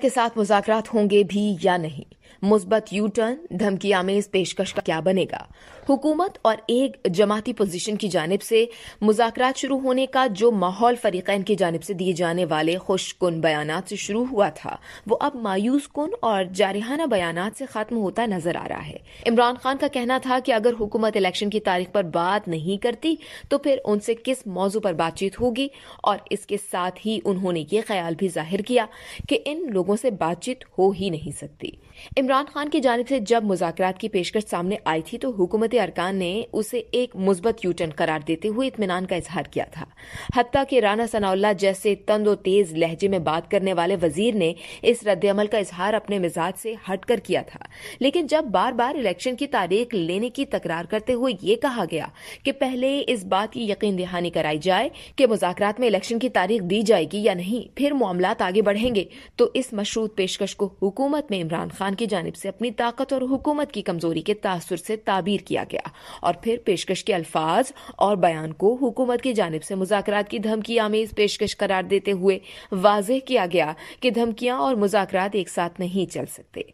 के साथ मुजाकर होंगे भी या नहीं मुस्बत यू टर्न धमकी आमेज पेशकश का क्या बनेगा हुकूमत और एक जमाती पोजीशन की जानब से मुजाकर शुरू होने का जो माहौल फरीकैन की जानब से दिए जाने वाले खुशकुन बयान से शुरू हुआ था वो अब मायूस कन और जारहाना बयान से खत्म होता नजर आ रहा है इमरान खान का कहना था कि अगर हुकूमत इलेक्शन की तारीख पर बात नहीं करती तो फिर उनसे किस मौजू पर बातचीत होगी और इसके साथ ही उन्होंने ये ख्याल भी जाहिर किया कि इन लोगों से बातचीत हो ही नहीं सकती इमरान खान की जानब से जब मुजाकर की पेशकश सामने आई थी तो हुकूमत के अरकान ने उसे एक मुस्बत यूटर्न करार देते हुए इतमान का इजहार किया था हती के राना सनाउल्ला जैसे तंद तेज लहजे में बात करने वाले वजीर ने इस रद्दअमल का इजहार अपने मिजाज से हटकर किया था लेकिन जब बार बार इलेक्शन की तारीख लेने की तकरार करते हुए ये कहा गया कि पहले इस बात की यकीन दहानी कराई जाए कि मुजाकर में इलेक्शन की तारीख दी जाएगी या नहीं फिर मामला आगे बढ़ेंगे तो इस मशरूत पेशकश को हुकूमत में इमरान खान की जानब से अपनी ताकत और हुकूमत की कमजोरी के तासर से ताबीर किया गया और फिर पेशकश के अल्फाज और बयान को हुकूमत की जानब से मुजाकरात की धमकी आमेज पेशकश करार देते हुए वाजह किया गया कि धमकियां और मुजाकरात एक साथ नहीं चल सकते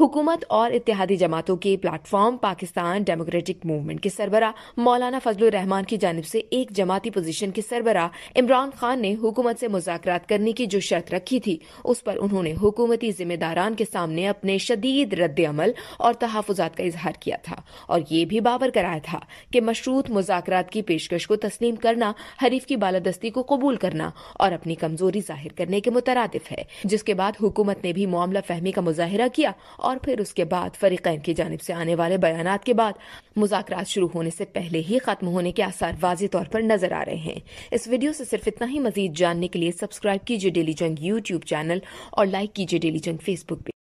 हुकूमत और इतिहादी जमातों के प्लेटफॉर्म पाकिस्तान डेमोक्रेटिक मूवमेंट के सरबरा मौलाना फजल रहमान की जानब से एक जमाती पोजीशन के सरबरा इमरान खान ने हुकूमत से मुजाकर करने की जो शर्त रखी थी उस पर उन्होंने हुकूमती जिम्मेदारान के सामने अपने शदीद रद्द अमल और तहफात का इजहार किया था और ये भी बावर कराया था कि मशरूत मुजाकरात की पेशकश को तस्लीम करना हरीफ की बालादस्ती को कबूल करना और अपनी कमजोरी जाहिर करने के मुतरदफ है जिसके बाद हुकूमत ने भी मामला फहमी का मुजाहरा किया और फिर उसके बाद फरीकैन की जानब ऐसी आने वाले बयान के बाद मुजाकर शुरू होने ऐसी पहले ही खत्म होने के आसार वाजी तौर पर नजर आ रहे हैं इस वीडियो ऐसी सिर्फ इतना ही मजीद जानने के लिए सब्सक्राइब कीजिए डेली जंग यूट्यूब चैनल और लाइक कीजिए डेली जंग फेसबुक पेज